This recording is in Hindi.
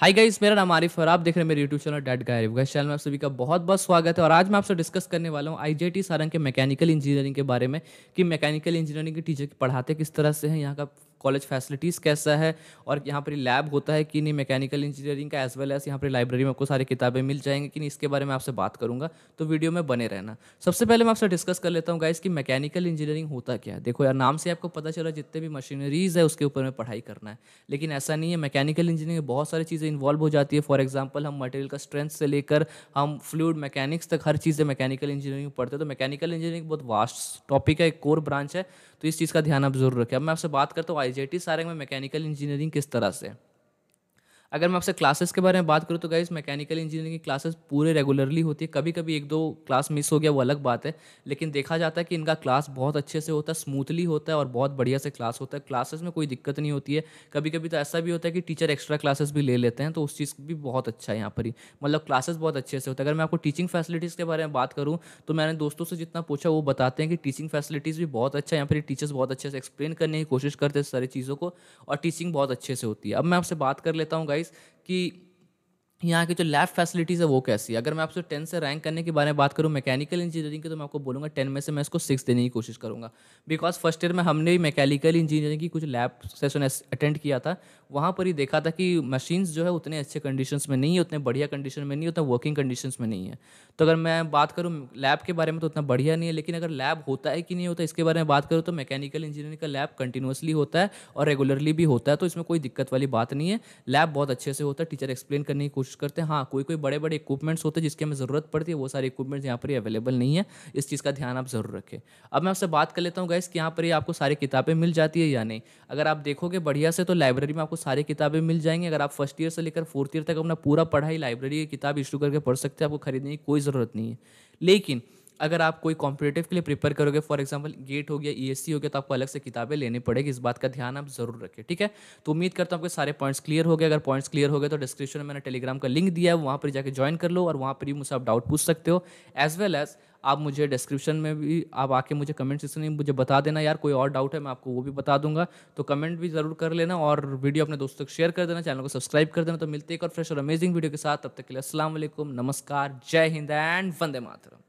हाय गाइस मेरा नाम आरिफ और आप देख रहे हैं मेरे YouTube channel date guy guys channel में आप सभी का बहुत बहुत स्वागत है और आज मैं आपसे डिस्कस करने वाला हूँ आईजीआईटी सारंग के मैकेनिकल इंजीनियरिंग के बारे में कि मैकेनिकल इंजीनियरिंग के टीचर पढ़ाते किस तरह से हैं यहाँ का कॉलेज फैसिलिटीज़ कैसा है और यहाँ पर लैब होता है कि नहीं मैकेनिकल इंजीनियरिंग का एज वेल एज यहाँ पर लाइब्रेरी में आपको सारी किताबें मिल जाएंगी कि नहीं इसके बारे में आपसे बात करूँगा तो वीडियो में बने रहना सबसे पहले मैं आपसे डिस्कस कर लेता हूँ गाइस कि मैकेनिकल इंजीनियरिंग होता क्या है देखो यार नाम से आपको पता चला जितने भी मशीनरीज़ है उसके ऊपर में पढ़ाई करना है लेकिन ऐसा नहीं है मैकेनिकल इंजीनियरिंग में बहुत सारी चीज़ें इन्वॉल्व हो जाती है फॉर एग्जाम्पल हम मटेरियल का स्ट्रेंथ से लेकर हम फ्लूड मैकेनिक्स तक हर चीज़ें मैकेनिकल इंजीनियरिंग पढ़ते हैं तो मैकेनिकल इंजीनियरिंग बहुत वास्ट टॉपिक है एक कोर ब्रांच है तो इस चीज़ का ध्यान आप जरूर रखें अब मैं आपसे बात करता हूँ आई सारे में मैकेनिकल इंजीनियरिंग किस तरह से अगर मैं आपसे क्लासेस के बारे में बात करूँ तो गाइज़ मैकेनिकल इंजीनियरिंग की क्लासेस पूरे रेगुलरली होती है कभी कभी एक दो क्लास मिस हो गया वो अलग बात है लेकिन देखा जाता है कि इनका क्लास बहुत अच्छे से होता है स्मूथली होता है और बहुत बढ़िया से क्लास होता है क्लासेस में कोई दिक्कत नहीं होती है कभी कभी तो ऐसा भी होता है कि टीचर एक्स्ट्रा क्लासेस भी ले लेते हैं तो उस चीज़ भी बहुत अच्छा है यहाँ पर ही मतलब क्लासेस बहुत अच्छे से होते हैं अगर मैं आपको टीचिंग फैसिलिटीज़ के बारे में बात करूँ तो मैंने दोस्तों से जितना पूछा वो बताते हैं कि टीचिंग फैसिलिटीज़ भी बहुत अच्छा है यहाँ पर टीचर्स बहुत अच्छे से एक्सप्लेन करने की कोशिश करते हैं सारी चीज़ों को और टीचिंग बहुत अच्छे से होती है अब मैं आपसे बात कर लेता हूँ गाइज गाइस कि यहाँ की जो लैब फैसिलिटीज़ है वो कैसी है अगर मैं आपसे टेन से रैंक करने के बारे में बात करूँ मैकेनिकल इंजीनियरिंग की तो मैं आपको बोलूँगा टेन में से मैं इसको सिक्स देने की कोशिश करूँगा बिकॉज फर्स्ट ईयर में हमने भी मैकेनिकल इंजीनियरिंग की कुछ लैब सेशन अटेंड किया था वहाँ पर ही देखा था कि मशीन्स जो है उतने अच्छे कंडीशन में नहीं है उतने बढ़िया कंडीशन में नहीं है उतना वर्किंग कंडीशन में नहीं है तो अगर मैं बात करूँ लैब के बारे में तो उतना बढ़िया नहीं है लेकिन अगर लैब होता है कि नहीं होता इसके बारे में बात करूँ तो मैकेनिकल इंजीनियरिंग का लैब कंटिन्यूसली होता है और रेगुलरली भी होता है तो इसमें कोई दिक्कत वाली बात नहीं है लैब बहुत अच्छे से होता है टीचर एक्सप्लेन करने की कोशिश कोशिश करते हैं हाँ कोई कोई बड़े बड़े इक्विपमेंट्स होते हैं जिसकी हमें ज़रूरत पड़ती है वो सारे इक्विपमेंट्स यहाँ पर अवेलेबल नहीं है इस चीज़ का ध्यान आप ज़रूर रखें अब मैं आपसे बात कर लेता हूँ गैस कि यहाँ पर आपको सारी किताबें मिल जाती है या नहीं अगर आप देखोगे बढ़िया से तो लाइब्रेरी में आपको सारी किताबें मिल जाएंगी अगर आप फर्स्ट ईयर से लेकर फोर्थ ईयर तक अपना पूरा पढ़ाई लाइब्रेरी की किताब इशू करके पढ़ सकते हैं आपको खरीदने की कोई ज़रूरत नहीं है लेकिन अगर आप कोई कॉम्पिटेटिव के लिए प्रिपेयर करोगे फॉर एग्जाम्पल गेट हो गया ई e हो गया तो आपको अलग से किताबें लेनी पड़ेगी इस बात का ध्यान आप जरूर रखें ठीक है तो उम्मीद करता हूँ आपके सारे पॉइंट्स क्लियर हो गए अगर पॉइंट्स क्लियर हो गए तो डिस्क्रिप्शन में मैंने टेलीग्राम का लिंक दिया है वहाँ पर जाकर ज्वाइन कर लो और वहाँ पर भी मुझसे आप डाउट पूछ सकते हो एज वेल एज़ आप मुझे डिस्क्रिप्शन में भी आप आके मुझे कमेंट सेक्शन में मुझे बता देना यार कोई और डाउट है मैं आपको वो भी बता दूंगा तो कमेंट भी ज़रूर कर लेना और वीडियो अपने दोस्तों को शेयर कर देना चैनल को सब्सक्राइब कर देना तो मिलते एक और फ्रेश और अमेजिंग वीडियो के साथ तब तक के लिए असलम नमस्कार जय हिंद एंड वंदे मातरम